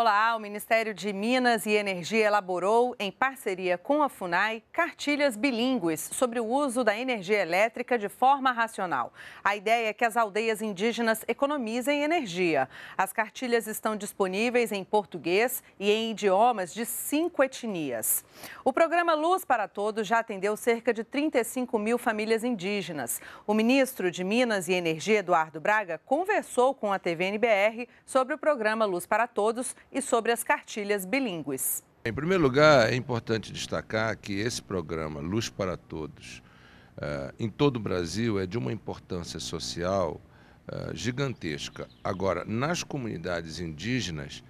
Olá, o Ministério de Minas e Energia elaborou, em parceria com a FUNAI, cartilhas bilíngues sobre o uso da energia elétrica de forma racional. A ideia é que as aldeias indígenas economizem energia. As cartilhas estão disponíveis em português e em idiomas de cinco etnias. O programa Luz para Todos já atendeu cerca de 35 mil famílias indígenas. O ministro de Minas e Energia, Eduardo Braga, conversou com a TVNBR sobre o programa Luz para Todos e sobre as cartilhas bilíngues. Em primeiro lugar, é importante destacar que esse programa Luz para Todos, eh, em todo o Brasil, é de uma importância social eh, gigantesca. Agora, nas comunidades indígenas,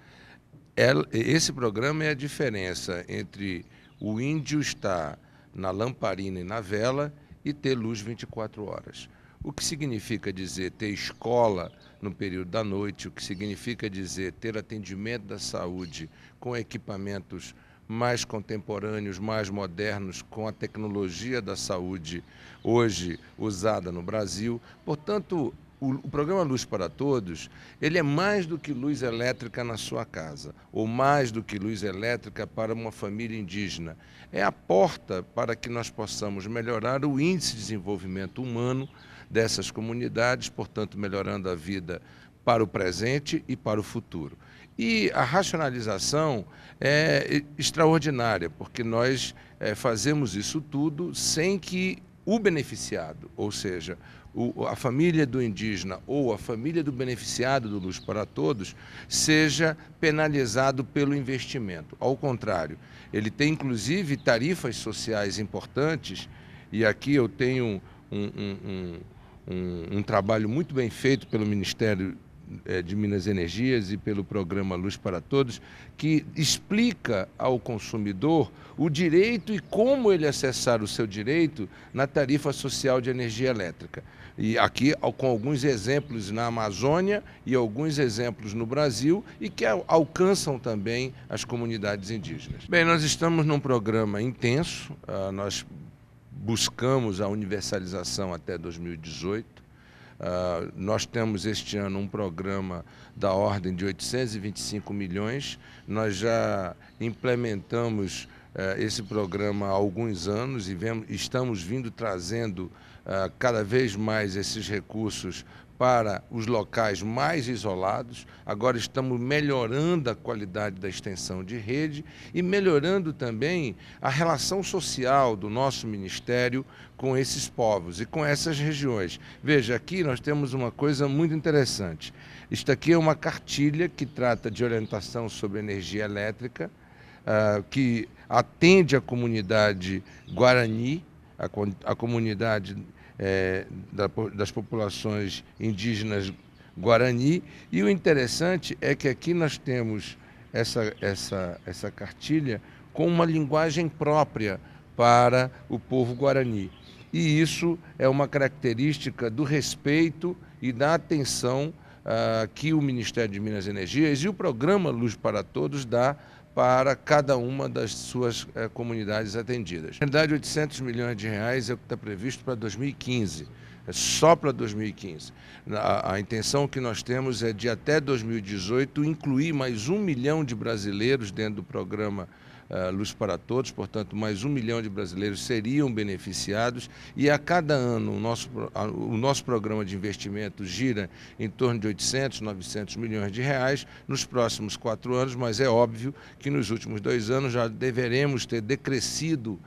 esse programa é a diferença entre o índio estar na lamparina e na vela e ter luz 24 horas. O que significa dizer ter escola no período da noite, o que significa dizer ter atendimento da saúde com equipamentos mais contemporâneos, mais modernos, com a tecnologia da saúde hoje usada no Brasil. Portanto, o, programa Luz para Todos, ele é mais do que luz elétrica na sua casa, ou mais do que luz elétrica para uma família indígena. É a porta para que nós possamos melhorar o índice de desenvolvimento humano dessas comunidades, portanto, melhorando a vida para o presente e para o futuro. E a racionalização é extraordinária, porque nós é, fazemos isso tudo sem que o beneficiado, ou seja, o, a família do indígena ou a família do beneficiado do Luz para Todos, seja penalizado pelo investimento. Ao contrário, ele tem inclusive tarifas sociais importantes, e aqui eu tenho um, um, um um, um trabalho muito bem feito pelo Ministério eh, de Minas Energias e pelo programa Luz para Todos, que explica ao consumidor o direito e como ele acessar o seu direito na tarifa social de energia elétrica. E aqui com alguns exemplos na Amazônia e alguns exemplos no Brasil e que alcançam também as comunidades indígenas. Bem, nós estamos num programa intenso, ah, nós buscamos a universalização até 2018. Uh, ah, nós temos este ano um programa da ordem de 825 milhões. Nós já implementamos uh, esse programa há alguns anos e vemos, estamos vindo trazendo uh, cada vez mais esses recursos para os locais mais isolados. Agora estamos melhorando a qualidade da extensão de rede e melhorando também a relação social do nosso ministério com esses povos e com essas regiões. Veja, aqui nós temos uma coisa muito interessante. Isto aqui é uma cartilha que trata de orientação sobre energia elétrica, uh, que atende a comunidade guarani, a, a comunidade é, da, das populações indígenas guarani. E o interessante é que aqui nós temos essa, essa, essa cartilha com uma linguagem própria para o povo guarani. E isso é uma característica do respeito e da atenção uh, que o Ministério de Minas e Energias e o programa Luz para Todos dá para cada uma das suas eh, comunidades atendidas. Na verdade, 800 milhões de reais é o que está previsto para 2015, é só para 2015. A, a intenção que nós temos é de até 2018 incluir mais um milhão de brasileiros dentro do programa uh, Luz para Todos, portanto, mais um milhão de brasileiros seriam beneficiados e a cada ano o nosso, o nosso programa de investimento gira em torno de 800, 900 milhões de reais nos próximos quatro anos, mas é óbvio que nos últimos dois anos já deveremos ter decrescido uh,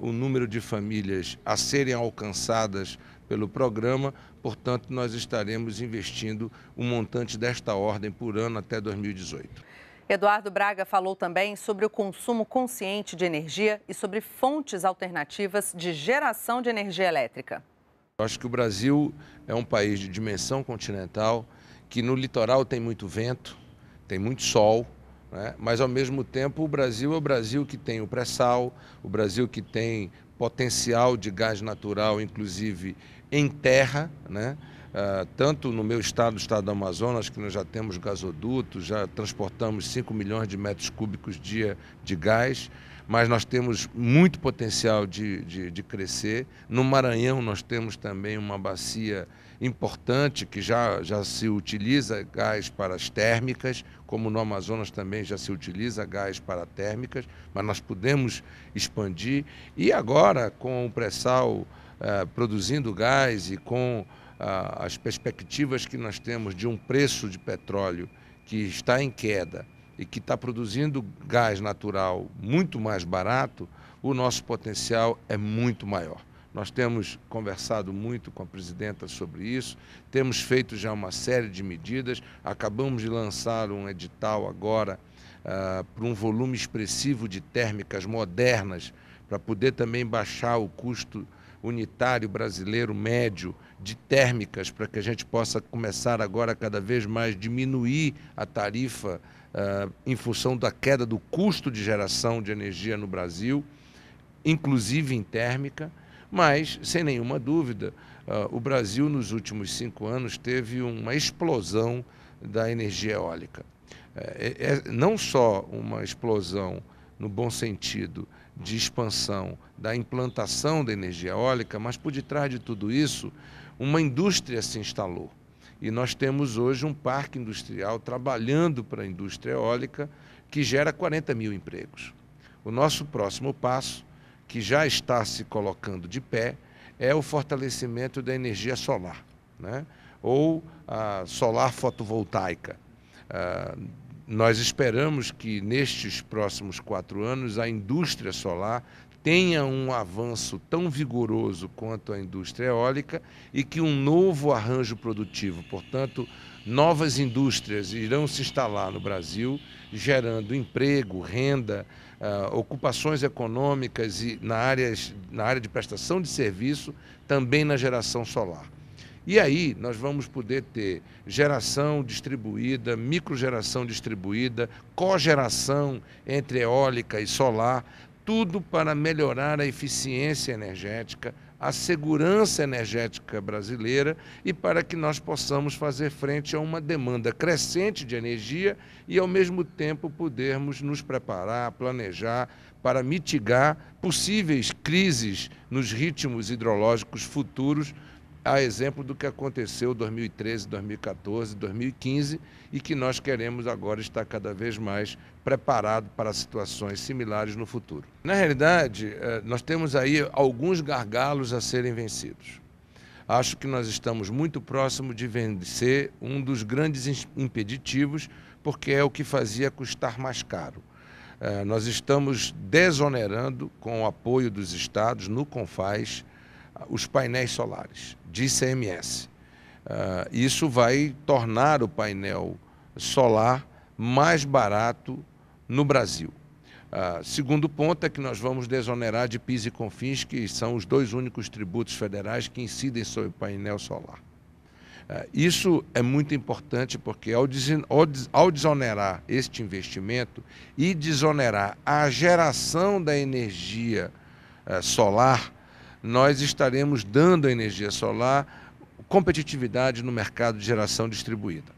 o número de famílias a serem alcançadas pelo programa, portanto, nós estaremos investindo um montante desta ordem por ano até 2018. Eduardo Braga falou também sobre o consumo consciente de energia e sobre fontes alternativas de geração de energia elétrica. Eu acho que o Brasil é um país de dimensão continental, que no litoral tem muito vento, tem muito sol, né? mas ao mesmo tempo o Brasil é o Brasil que tem o pré-sal, o Brasil que tem potencial de gás natural, inclusive em terra, né? Uh, tanto no meu estado, o estado do Amazonas, que nós já temos gasodutos, já transportamos 5 milhões de metros cúbicos dia de gás mas nós temos muito potencial de, de, de, crescer. No Maranhão, nós temos também uma bacia importante que já, já se utiliza gás para as térmicas, como no Amazonas também já se utiliza gás para térmicas, mas nós podemos expandir. E agora, com o pré-sal eh, produzindo gás e com ah, as perspectivas que nós temos de um preço de petróleo que está em queda e que está produzindo gás natural muito mais barato, o nosso potencial é muito maior. Nós temos conversado muito com a presidenta sobre isso, temos feito já uma série de medidas, acabamos de lançar um edital agora uh, para um volume expressivo de térmicas modernas, para poder também baixar o custo unitário brasileiro médio de térmicas, para que a gente possa começar agora cada vez mais diminuir a tarifa uh, em função da queda do custo de geração de energia no Brasil, inclusive em térmica, mas, sem nenhuma dúvida, uh, o Brasil nos últimos cinco anos teve uma explosão da energia eólica. É, é, é, não só uma explosão no bom sentido de expansão da implantação da energia eólica, mas por detrás de tudo isso, uma indústria se instalou. E nós temos hoje um parque industrial trabalhando para a indústria eólica que gera 40 mil empregos. O nosso próximo passo, que já está se colocando de pé, é o fortalecimento da energia solar, né? ou a solar fotovoltaica. Ah, nós esperamos que nestes próximos quatro anos a indústria solar tenha um avanço tão vigoroso quanto a indústria eólica e que um novo arranjo produtivo, portanto, novas indústrias irão se instalar no Brasil, gerando emprego, renda, uh, ocupações econômicas e na, áreas, na área de prestação de serviço, também na geração solar. E aí nós vamos poder ter geração distribuída, microgeração distribuída, cogeração entre eólica e solar, tudo para melhorar a eficiência energética, a segurança energética brasileira e para que nós possamos fazer frente a uma demanda crescente de energia e, ao mesmo tempo, podermos nos preparar, planejar para mitigar possíveis crises nos ritmos hidrológicos futuros a exemplo do que aconteceu em 2013, 2014, 2015 e que nós queremos agora estar cada vez mais preparado para situações similares no futuro. Na realidade, eh, nós temos aí alguns gargalos a serem vencidos. Acho que nós estamos muito próximo de vencer um dos grandes impeditivos, porque é o que fazia custar mais caro. Eh, nós estamos desonerando, com o apoio dos estados, no Confaz os painéis solares de ICMS. Uh, ah, isso vai tornar o painel solar mais barato no Brasil. Uh, segundo ponto é que nós vamos desonerar de PIS e CONFINS, que são os dois únicos tributos federais que incidem sobre o painel solar. Uh, isso é muito importante porque ao, ao desonerar este investimento e desonerar a geração da energia uh, solar, nós estaremos dando à energia solar competitividade no mercado de geração distribuída.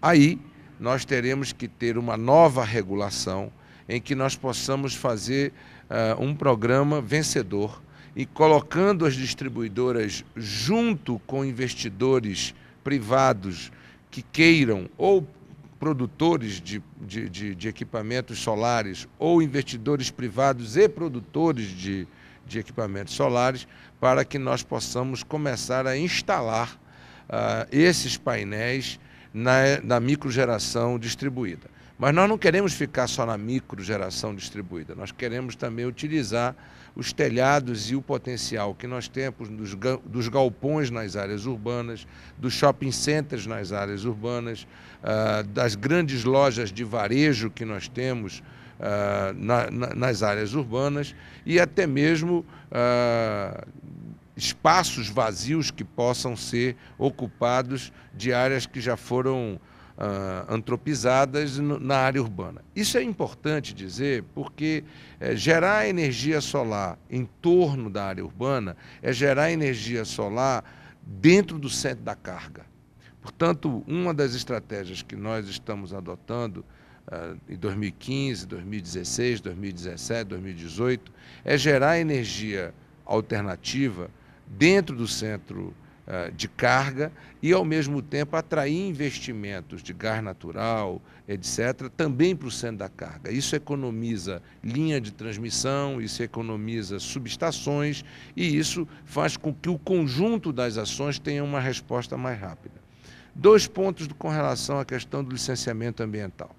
Aí nós teremos que ter uma nova regulação em que nós possamos fazer uh, um programa vencedor e colocando as distribuidoras junto com investidores privados que queiram ou produtores de, de, de, de equipamentos solares ou investidores privados e produtores de, de equipamentos solares para que nós possamos começar a instalar uh, esses painéis na, na microgeração distribuída. Mas nós não queremos ficar só na microgeração distribuída, nós queremos também utilizar os telhados e o potencial que nós temos dos, dos galpões nas áreas urbanas, dos shopping centers nas áreas urbanas, ah, das grandes lojas de varejo que nós temos ah, na, na, nas áreas urbanas e até mesmo ah, espaços vazios que possam ser ocupados de áreas que já foram ah, antropizadas na área urbana. Isso é importante dizer porque é, gerar energia solar em torno da área urbana é gerar energia solar dentro do centro da carga. Portanto, uma das estratégias que nós estamos adotando ah, em 2015, 2016, 2017, 2018, é gerar energia alternativa dentro do centro ah, de carga e, ao mesmo tempo, atrair investimentos de gás natural, etc., também para o centro da carga. Isso economiza linha de transmissão, isso economiza subestações e isso faz com que o conjunto das ações tenha uma resposta mais rápida. Dois pontos com relação à questão do licenciamento ambiental.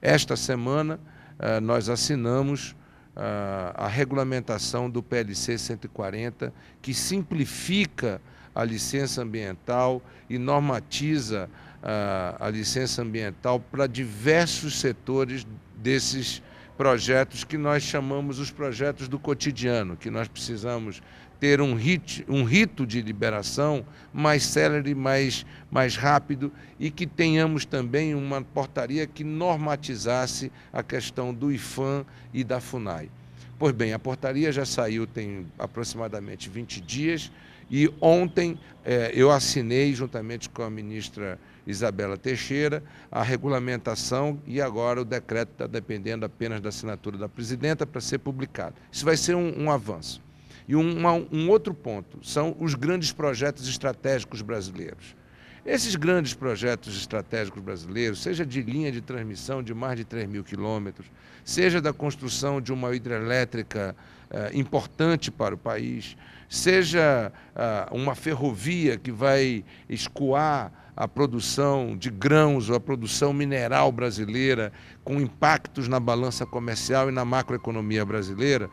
Esta semana eh, nós assinamos eh, a regulamentação do PLC 140, que simplifica a licença ambiental e normatiza eh, a licença ambiental para diversos setores desses projetos que nós chamamos os projetos do cotidiano, que nós precisamos ter um, um rito de liberação mais célere, mais, mais rápido e que tenhamos também uma portaria que normatizasse a questão do IFAM e da FUNAI. Pois bem, a portaria já saiu tem aproximadamente 20 dias e ontem eh, eu assinei, juntamente com a ministra Isabela Teixeira, a regulamentação e agora o decreto está dependendo apenas da assinatura da presidenta para ser publicado. Isso vai ser um, um avanço. E um, um outro ponto são os grandes projetos estratégicos brasileiros. Esses grandes projetos estratégicos brasileiros, seja de linha de transmissão de mais de 3 mil quilômetros, seja da construção de uma hidrelétrica eh, importante para o país, seja ah, uma ferrovia que vai escoar a produção de grãos ou a produção mineral brasileira, com impactos na balança comercial e na macroeconomia brasileira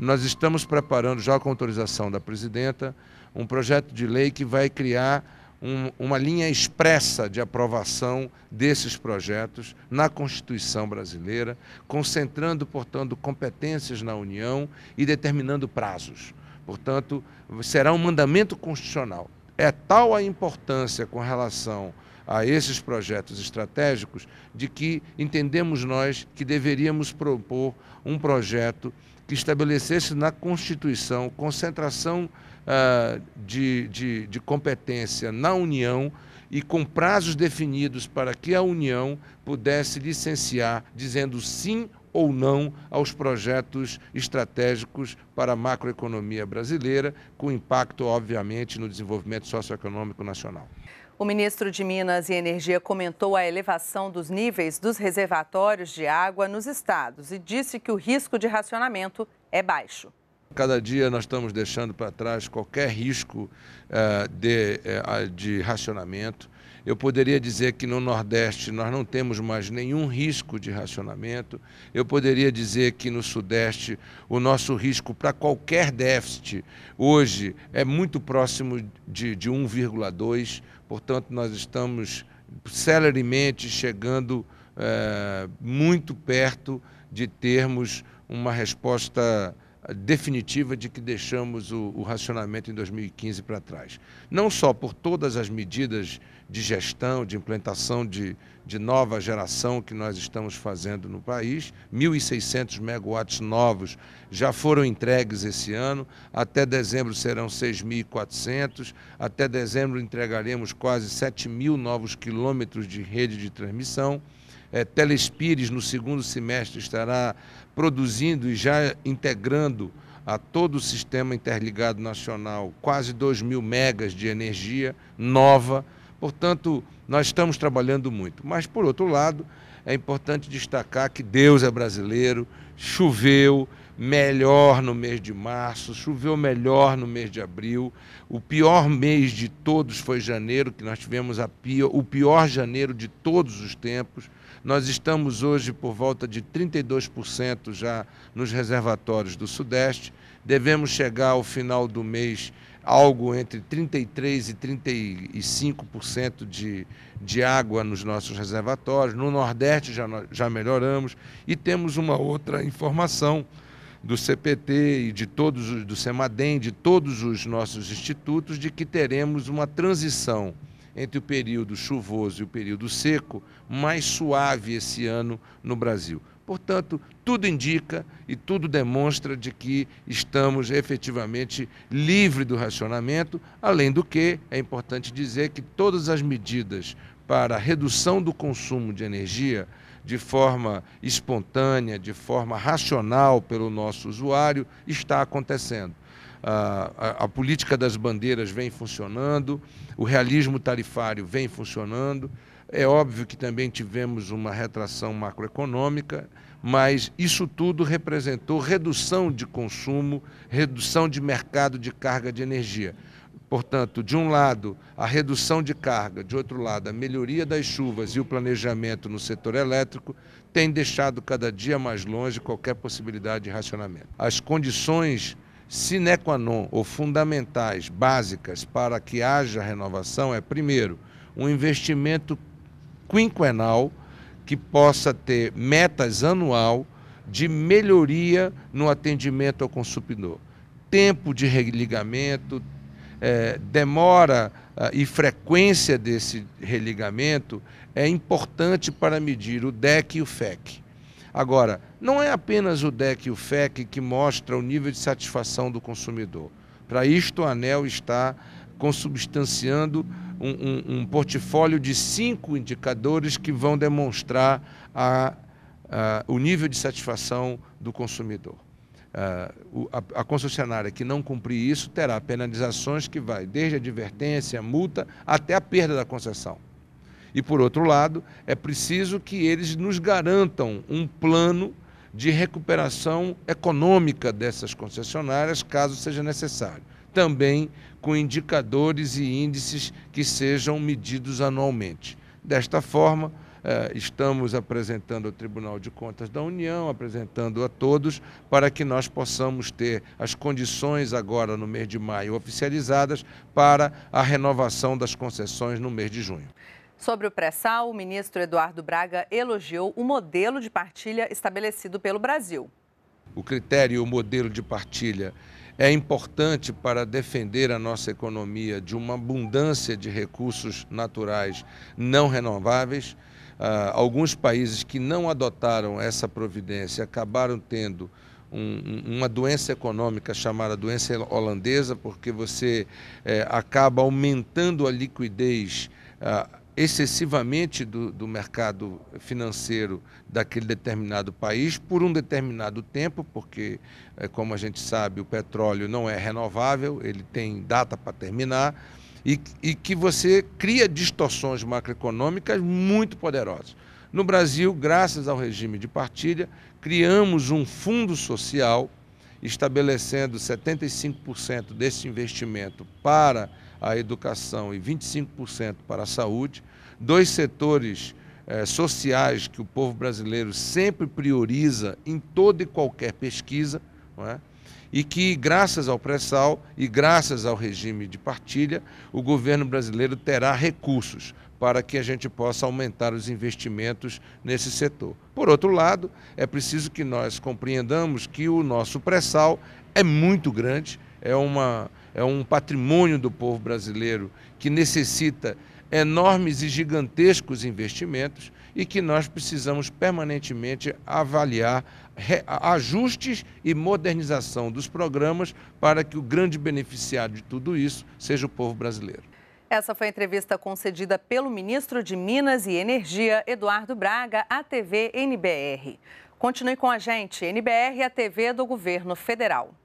nós estamos preparando, já com autorização da presidenta, um projeto de lei que vai criar um, uma linha expressa de aprovação desses projetos na Constituição brasileira, concentrando, portanto, competências na União e determinando prazos. Portanto, será um mandamento constitucional. É tal a importância com relação a esses projetos estratégicos de que entendemos nós que deveríamos propor um projeto que estabelecesse na Constituição concentração uh, de, de, de competência na União e com prazos definidos para que a União pudesse licenciar, dizendo sim ou não aos projetos estratégicos para a macroeconomia brasileira, com impacto, obviamente, no desenvolvimento socioeconômico nacional. O ministro de Minas e Energia comentou a elevação dos níveis dos reservatórios de água nos estados e disse que o risco de racionamento é baixo. Cada dia nós estamos deixando para trás qualquer risco eh, de, eh, de racionamento. Eu poderia dizer que no Nordeste nós não temos mais nenhum risco de racionamento. Eu poderia dizer que no Sudeste o nosso risco para qualquer déficit hoje é muito próximo de, de 1,2. Portanto, nós estamos celeremente chegando é, muito perto de termos uma resposta eh, definitiva de que deixamos o, o racionamento em 2015 para trás. Não só por todas as medidas de gestão, de implantação de, de nova geração que nós estamos fazendo no país. 1.600 megawatts novos já foram entregues esse ano, até dezembro serão 6.400, até dezembro entregaremos quase 7.000 novos quilômetros de rede de transmissão. É, Telespires, no segundo semestre, estará produzindo e já integrando a todo o sistema interligado nacional quase 2 mil megas de energia nova Portanto, nós estamos trabalhando muito. Mas, por outro lado, é importante destacar que Deus é brasileiro, choveu melhor no mês de março, choveu melhor no mês de abril. O pior mês de todos foi janeiro, que nós tivemos pior, o pior janeiro de todos os tempos. Nós estamos hoje por volta de 32% já nos reservatórios do Sudeste. Devemos chegar ao final do mês algo entre 33% e 35% de, de água nos nossos reservatórios. No Nordeste já, já melhoramos. E temos uma outra informação do CPT e de todos os, do Semadem, de todos os nossos institutos, de que teremos uma transição entre o período chuvoso e o período seco mais suave esse ano no Brasil. Portanto, tudo indica e tudo demonstra de que estamos efetivamente livre do racionamento, além do que é importante dizer que todas as medidas para a redução do consumo de energia de forma espontânea, de forma racional pelo nosso usuário, está acontecendo. A, a, a, política das bandeiras vem funcionando, o realismo tarifário vem funcionando, é óbvio que também tivemos uma retração macroeconômica, mas isso tudo representou redução de consumo, redução de mercado de carga de energia. Portanto, de um lado, a redução de carga, de outro lado, a melhoria das chuvas e o planejamento no setor elétrico tem deixado cada dia mais longe qualquer possibilidade de racionamento. As condições sine qua non ou fundamentais, básicas, para que haja renovação é, primeiro, um investimento quinquenal que possa ter metas anual de melhoria no atendimento ao consumidor. Tempo de religamento, é, demora ah, e frequência desse religamento é importante para medir o DEC e o FEC. Agora, não é apenas o DEC e o FEC que mostra o nível de satisfação do consumidor. Para isto, o ANEL está consubstanciando um, um, um portfólio de cinco indicadores que vão demonstrar a, a, o nível de satisfação do consumidor. Uh, a, a, concessionária que não cumprir isso terá penalizações que vai desde advertência, multa, até a perda da concessão. E por outro lado, é preciso que eles nos garantam um plano de recuperação econômica dessas concessionárias, caso seja necessário também com indicadores e índices que sejam medidos anualmente. Desta forma, eh, estamos apresentando ao Tribunal de Contas da União, apresentando a todos, para que nós possamos ter as condições agora no mês de maio oficializadas para a renovação das concessões no mês de junho. Sobre o pré-sal, o ministro Eduardo Braga elogiou o modelo de partilha estabelecido pelo Brasil. O critério e o modelo de partilha é importante para defender a nossa economia de uma abundância de recursos naturais não renováveis. Uh, alguns países que não adotaram essa providência acabaram tendo um, uma doença econômica chamada doença holandesa, porque você eh, acaba aumentando a liquidez. Uh, excessivamente do, do, mercado financeiro daquele determinado país por um determinado tempo, porque, eh, como a gente sabe, o petróleo não é renovável, ele tem data para terminar, e, e que você cria distorções macroeconômicas muito poderosas. No Brasil, graças ao regime de partilha, criamos um fundo social estabelecendo 75% desse investimento para a educação e 25% para a saúde, dois setores eh, sociais que o povo brasileiro sempre prioriza em toda e qualquer pesquisa, é? e que, graças ao pré-sal e graças ao regime de partilha, o governo brasileiro terá recursos para que a gente possa aumentar os investimentos nesse setor. Por outro lado, é preciso que nós compreendamos que o nosso pré-sal é muito grande, é uma é um patrimônio do povo brasileiro que necessita enormes e gigantescos investimentos e que nós precisamos permanentemente avaliar ajustes e modernização dos programas para que o grande beneficiado de tudo isso seja o povo brasileiro. Essa foi a entrevista concedida pelo ministro de Minas e Energia, Eduardo Braga, à TV NBR. Continue com a gente, NBR, a TV do Governo Federal.